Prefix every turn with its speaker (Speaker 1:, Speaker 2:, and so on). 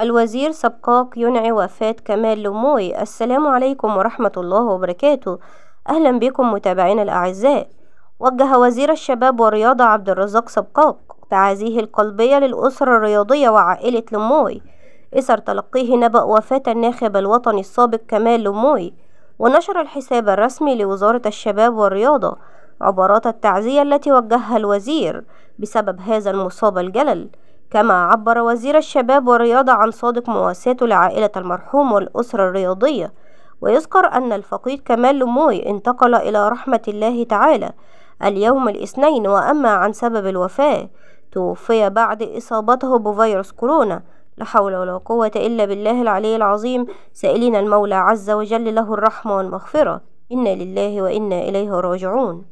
Speaker 1: الوزير سبقاك ينعي وفاة كمال لموي السلام عليكم ورحمة الله وبركاته أهلا بكم متابعينا الأعزاء وجه وزير الشباب والرياضة عبد الرزاق سبقاك تعازيه القلبية للأسرة الرياضية وعائلة لموي إثر تلقيه نبأ وفاة الناخب الوطني السابق كمال لموي ونشر الحساب الرسمي لوزارة الشباب والرياضة عبارات التعزية التي وجهها الوزير بسبب هذا المصاب الجلل كما عبر وزير الشباب والرياضة عن صادق مواساته لعائلة المرحوم والأسرة الرياضية ويذكر أن الفقيد كمال لموي انتقل إلى رحمة الله تعالى اليوم الاثنين وأما عن سبب الوفاة توفي بعد إصابته بفيروس كورونا لا حول ولا قوة إلا بالله العلي العظيم سائلين المولى عز وجل له الرحمة والمغفرة إنا لله وإنا إليه راجعون